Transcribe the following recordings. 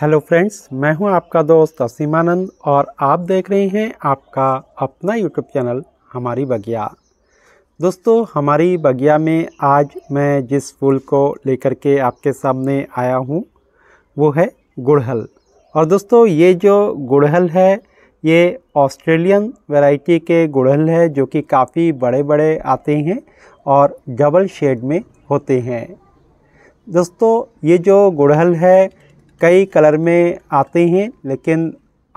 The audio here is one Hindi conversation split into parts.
हेलो फ्रेंड्स मैं हूं आपका दोस्त असीमानंद और आप देख रहे हैं आपका अपना यूट्यूब चैनल हमारी बगिया दोस्तों हमारी बगिया में आज मैं जिस फूल को लेकर के आपके सामने आया हूं वो है गुड़हल और दोस्तों ये जो गुड़हल है ये ऑस्ट्रेलियन वैरायटी के गुड़हल है जो कि काफ़ी बड़े बड़े आते हैं और डबल शेड में होते हैं दोस्तों ये जो गुड़हल है कई कलर में आते हैं लेकिन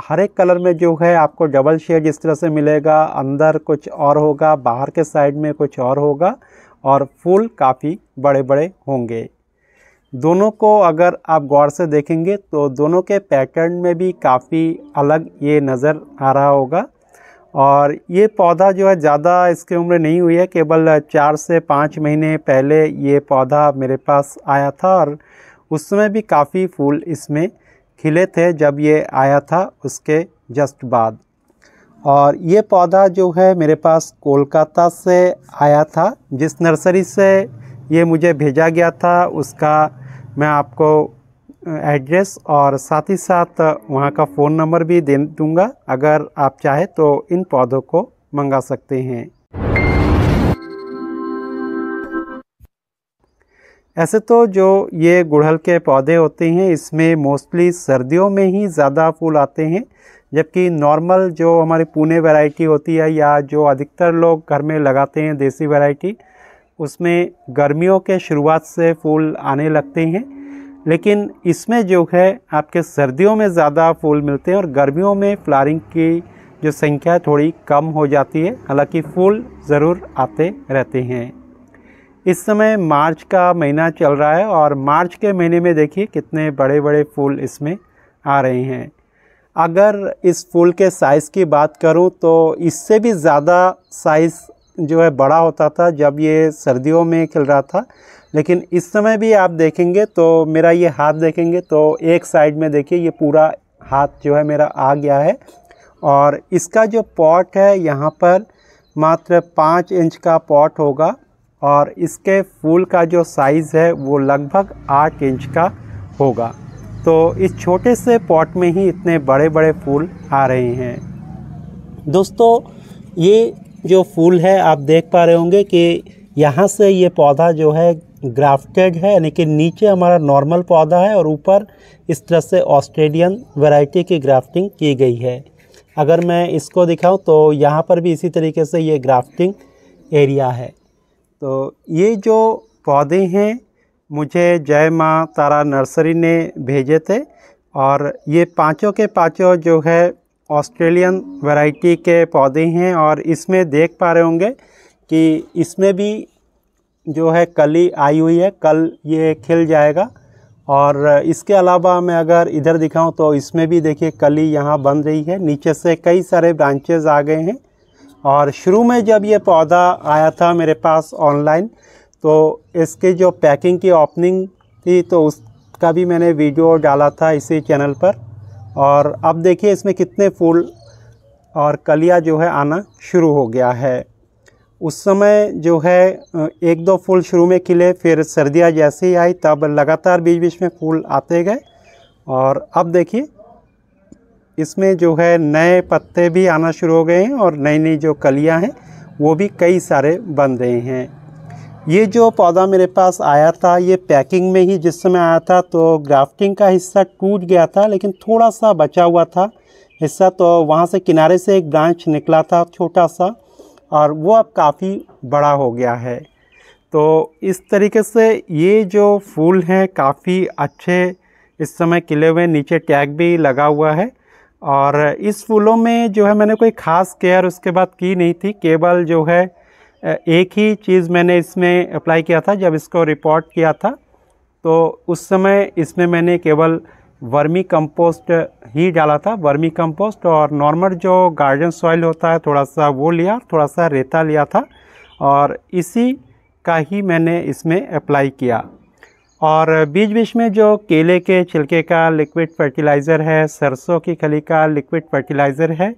हर एक कलर में जो है आपको डबल शेड इस तरह से मिलेगा अंदर कुछ और होगा बाहर के साइड में कुछ और होगा और फूल काफ़ी बड़े बड़े होंगे दोनों को अगर आप गौर से देखेंगे तो दोनों के पैटर्न में भी काफ़ी अलग ये नज़र आ रहा होगा और ये पौधा जो है ज़्यादा इसकी उम्र नहीं हुई है केवल चार से पाँच महीने पहले ये पौधा मेरे पास आया था और उस समय भी काफ़ी फूल इसमें खिले थे जब ये आया था उसके जस्ट बाद और ये पौधा जो है मेरे पास कोलकाता से आया था जिस नर्सरी से ये मुझे भेजा गया था उसका मैं आपको एड्रेस और साथ ही साथ वहाँ का फ़ोन नंबर भी दे दूँगा अगर आप चाहे तो इन पौधों को मंगा सकते हैं ऐसे तो जो ये गुड़हल के पौधे होते हैं इसमें मोस्टली सर्दियों में ही ज़्यादा फूल आते हैं जबकि नॉर्मल जो हमारी पुणे वैरायटी होती है या जो अधिकतर लोग घर में लगाते हैं देसी वैरायटी उसमें गर्मियों के शुरुआत से फूल आने लगते हैं लेकिन इसमें जो है आपके सर्दियों में ज़्यादा फूल मिलते हैं और गर्मियों में फ्लारिंग की जो संख्या थोड़ी कम हो जाती है हालांकि फूल ज़रूर आते रहते हैं इस समय मार्च का महीना चल रहा है और मार्च के महीने में देखिए कितने बड़े बड़े फूल इसमें आ रहे हैं अगर इस फूल के साइज़ की बात करूं तो इससे भी ज़्यादा साइज़ जो है बड़ा होता था जब ये सर्दियों में खिल रहा था लेकिन इस समय भी आप देखेंगे तो मेरा ये हाथ देखेंगे तो एक साइड में देखिए ये पूरा हाथ जो है मेरा आ गया है और इसका जो पॉट है यहाँ पर मात्र पाँच इंच का पॉट होगा और इसके फूल का जो साइज़ है वो लगभग आठ इंच का होगा तो इस छोटे से पॉट में ही इतने बड़े बड़े फूल आ रहे हैं दोस्तों ये जो फूल है आप देख पा रहे होंगे कि यहाँ से ये पौधा जो है ग्राफ्टेड है यानी कि नीचे हमारा नॉर्मल पौधा है और ऊपर इस तरह से ऑस्ट्रेलियन वैरायटी की ग्राफ्टिंग की गई है अगर मैं इसको दिखाऊं तो यहाँ पर भी इसी तरीके से ये ग्राफ्टिंग एरिया है तो ये जो पौधे हैं मुझे जय माँ तारा नर्सरी ने भेजे थे और ये पांचों के पांचों जो है ऑस्ट्रेलियन वैरायटी के पौधे हैं और इसमें देख पा रहे होंगे कि इसमें भी जो है कली आई हुई है कल ये खिल जाएगा और इसके अलावा मैं अगर इधर दिखाऊं तो इसमें भी देखिए कली यहाँ बन रही है नीचे से कई सारे ब्रांचेज आ गए हैं और शुरू में जब ये पौधा आया था मेरे पास ऑनलाइन तो इसके जो पैकिंग की ओपनिंग थी तो उसका भी मैंने वीडियो डाला था इसी चैनल पर और अब देखिए इसमें कितने फूल और कलिया जो है आना शुरू हो गया है उस समय जो है एक दो फूल शुरू में खिले फिर सर्दियाँ जैसे ही आई तब लगातार बीच बीच में फूल आते गए और अब देखिए इसमें जो है नए पत्ते भी आना शुरू हो गए हैं और नई नई जो कलियां हैं वो भी कई सारे बन रहे हैं ये जो पौधा मेरे पास आया था ये पैकिंग में ही जिस समय आया था तो ग्राफ्टिंग का हिस्सा टूट गया था लेकिन थोड़ा सा बचा हुआ था हिस्सा तो वहाँ से किनारे से एक ब्रांच निकला था छोटा सा और वो अब काफ़ी बड़ा हो गया है तो इस तरीके से ये जो फूल हैं काफ़ी अच्छे इस समय किले हुए नीचे टैग भी लगा हुआ है और इस फूलों में जो है मैंने कोई ख़ास केयर उसके बाद की नहीं थी केवल जो है एक ही चीज़ मैंने इसमें अप्लाई किया था जब इसको रिपोर्ट किया था तो उस समय इसमें मैंने केवल वर्मी कंपोस्ट ही डाला था वर्मी कंपोस्ट और नॉर्मल जो गार्डन सॉइल होता है थोड़ा सा वो लिया थोड़ा सा रेता लिया था और इसी का ही मैंने इसमें अप्लाई किया और बीच बीच में जो केले के छिलके का लिक्विड फर्टिलाइज़र है सरसों की खली का लिक्विड फर्टिलाइज़र है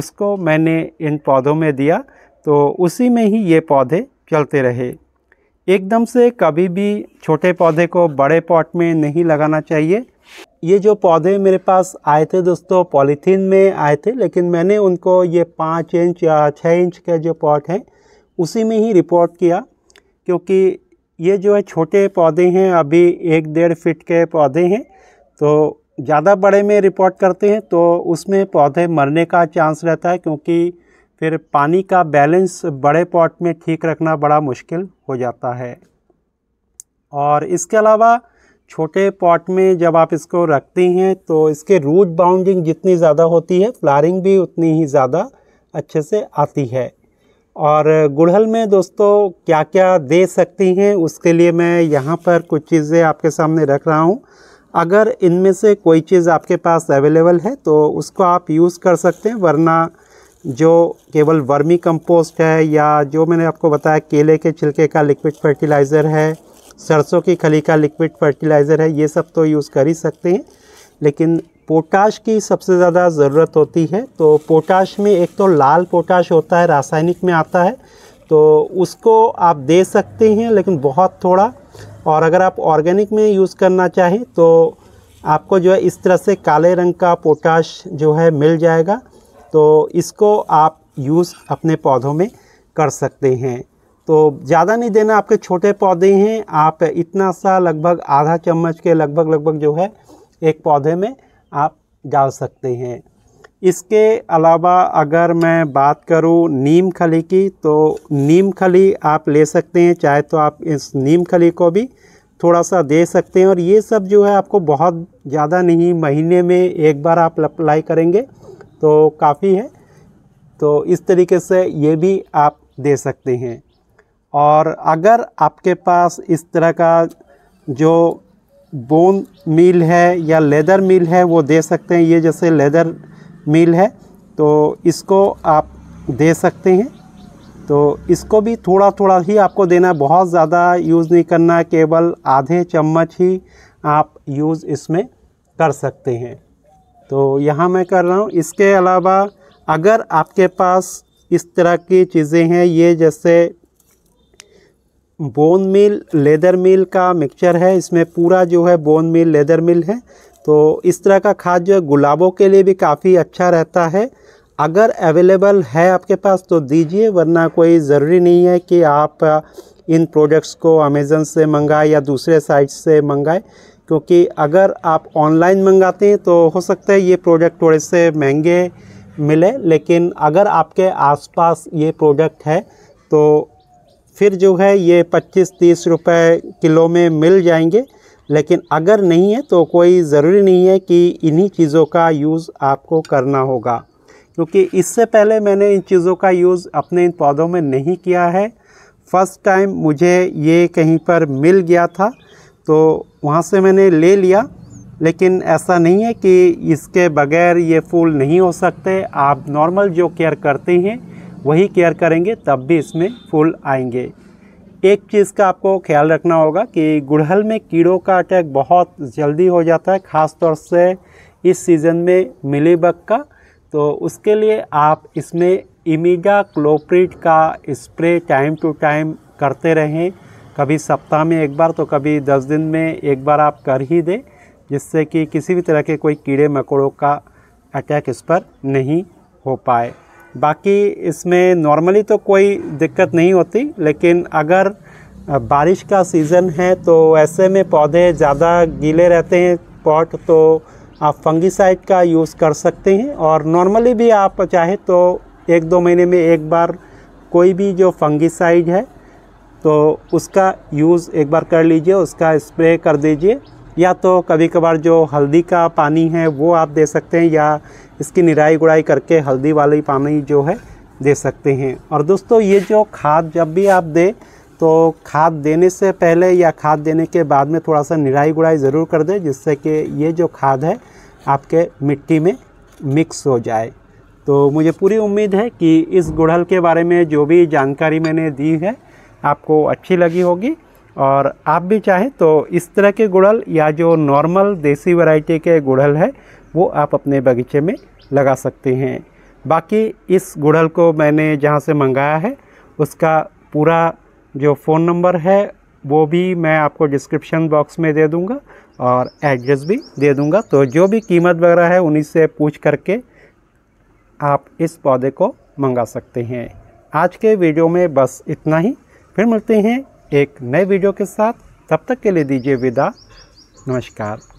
उसको मैंने इन पौधों में दिया तो उसी में ही ये पौधे चलते रहे एकदम से कभी भी छोटे पौधे को बड़े पॉट में नहीं लगाना चाहिए ये जो पौधे मेरे पास आए थे दोस्तों पॉलीथीन में आए थे लेकिन मैंने उनको ये पाँच इंच या छः इंच के जो पॉट हैं उसी में ही रिपोर्ट किया क्योंकि ये जो है छोटे पौधे हैं अभी एक डेढ़ फिट के पौधे हैं तो ज़्यादा बड़े में रिपोर्ट करते हैं तो उसमें पौधे मरने का चांस रहता है क्योंकि फिर पानी का बैलेंस बड़े पॉट में ठीक रखना बड़ा मुश्किल हो जाता है और इसके अलावा छोटे पॉट में जब आप इसको रखते हैं तो इसके रूट बाउंडिंग जितनी ज़्यादा होती है फ्लारिंग भी उतनी ही ज़्यादा अच्छे से आती है और गुड़हल में दोस्तों क्या क्या दे सकती हैं उसके लिए मैं यहाँ पर कुछ चीज़ें आपके सामने रख रहा हूँ अगर इनमें से कोई चीज़ आपके पास अवेलेबल है तो उसको आप यूज़ कर सकते हैं वरना जो केवल वर्मी कंपोस्ट है या जो मैंने आपको बताया केले के छिलके का लिक्विड फर्टिलाइज़र है सरसों की खली का लिक्विड फर्टिलाइज़र है ये सब तो यूज़ कर ही सकते हैं लेकिन पोटाश की सबसे ज़्यादा ज़रूरत होती है तो पोटाश में एक तो लाल पोटाश होता है रासायनिक में आता है तो उसको आप दे सकते हैं लेकिन बहुत थोड़ा और अगर आप ऑर्गेनिक में यूज़ करना चाहें तो आपको जो है इस तरह से काले रंग का पोटाश जो है मिल जाएगा तो इसको आप यूज़ अपने पौधों में कर सकते हैं तो ज़्यादा नहीं देना आपके छोटे पौधे हैं आप इतना सा लगभग आधा चम्मच के लगभग लगभग जो है एक पौधे में आप जा सकते हैं इसके अलावा अगर मैं बात करूं नीम खली की तो नीम खली आप ले सकते हैं चाहे तो आप इस नीम खली को भी थोड़ा सा दे सकते हैं और ये सब जो है आपको बहुत ज़्यादा नहीं महीने में एक बार आप अप्लाई करेंगे तो काफ़ी है तो इस तरीके से ये भी आप दे सकते हैं और अगर आपके पास इस तरह का जो बोन मील है या लेदर मील है वो दे सकते हैं ये जैसे लेदर मील है तो इसको आप दे सकते हैं तो इसको भी थोड़ा थोड़ा ही आपको देना बहुत ज़्यादा यूज़ नहीं करना केवल आधे चम्मच ही आप यूज़ इसमें कर सकते हैं तो यहाँ मैं कर रहा हूँ इसके अलावा अगर आपके पास इस तरह की चीज़ें हैं ये जैसे बोन मिल लेदर मिल का मिक्सचर है इसमें पूरा जो है बोन मिल लेदर मिल है तो इस तरह का खाद जो है गुलाबों के लिए भी काफ़ी अच्छा रहता है अगर अवेलेबल है आपके पास तो दीजिए वरना कोई ज़रूरी नहीं है कि आप इन प्रोडक्ट्स को अमेज़न से मंगाएं या दूसरे साइट से मंगाएं क्योंकि अगर आप ऑनलाइन मंगाते हैं तो हो सकता है ये प्रोडक्ट थोड़े से महंगे मिले लेकिन अगर आपके आसपास ये प्रोडक्ट है तो फिर जो है ये पच्चीस तीस रुपये किलो में मिल जाएंगे लेकिन अगर नहीं है तो कोई ज़रूरी नहीं है कि इन्हीं चीज़ों का यूज़ आपको करना होगा क्योंकि इससे पहले मैंने इन चीज़ों का यूज़ अपने इन पौधों में नहीं किया है फ़र्स्ट टाइम मुझे ये कहीं पर मिल गया था तो वहाँ से मैंने ले लिया लेकिन ऐसा नहीं है कि इसके बगैर ये फूल नहीं हो सकते आप नॉर्मल जो केयर करते हैं वही केयर करेंगे तब भी इसमें फूल आएंगे एक चीज़ का आपको ख्याल रखना होगा कि गुड़हल में कीड़ों का अटैक बहुत जल्दी हो जाता है ख़ास तौर से इस सीज़न में मिलीबग का तो उसके लिए आप इसमें इमीडा क्लोप्रिट का स्प्रे टाइम टू टाइम करते रहें कभी सप्ताह में एक बार तो कभी दस दिन में एक बार आप कर ही दें जिससे कि किसी भी तरह के कोई कीड़े मकोड़ों का अटैक इस पर नहीं हो पाए बाकी इसमें नॉर्मली तो कोई दिक्कत नहीं होती लेकिन अगर बारिश का सीज़न है तो ऐसे में पौधे ज़्यादा गीले रहते हैं पॉट तो आप फंगीसाइड का यूज़ कर सकते हैं और नॉर्मली भी आप चाहे तो एक दो महीने में एक बार कोई भी जो फंगीसाइड है तो उसका यूज़ एक बार कर लीजिए उसका स्प्रे कर दीजिए या तो कभी कभार जो हल्दी का पानी है वो आप दे सकते हैं या इसकी निराई गुड़ाई करके हल्दी वाली पानी जो है दे सकते हैं और दोस्तों ये जो खाद जब भी आप दें तो खाद देने से पहले या खाद देने के बाद में थोड़ा सा निराई गुड़ाई ज़रूर कर दें जिससे कि ये जो खाद है आपके मिट्टी में मिक्स हो जाए तो मुझे पूरी उम्मीद है कि इस गुड़हल के बारे में जो भी जानकारी मैंने दी है आपको अच्छी लगी होगी और आप भी चाहें तो इस तरह के गुड़हल या जो नॉर्मल देसी वैरायटी के गुड़हल है वो आप अपने बगीचे में लगा सकते हैं बाकी इस गुड़हल को मैंने जहाँ से मंगाया है उसका पूरा जो फ़ोन नंबर है वो भी मैं आपको डिस्क्रिप्शन बॉक्स में दे दूँगा और एड्रेस भी दे दूँगा तो जो भी कीमत वगैरह है उन्हीं से पूछ करके आप इस पौधे को मंगा सकते हैं आज के वीडियो में बस इतना ही फिर मिलते हैं एक नए वीडियो के साथ तब तक के लिए दीजिए विदा नमस्कार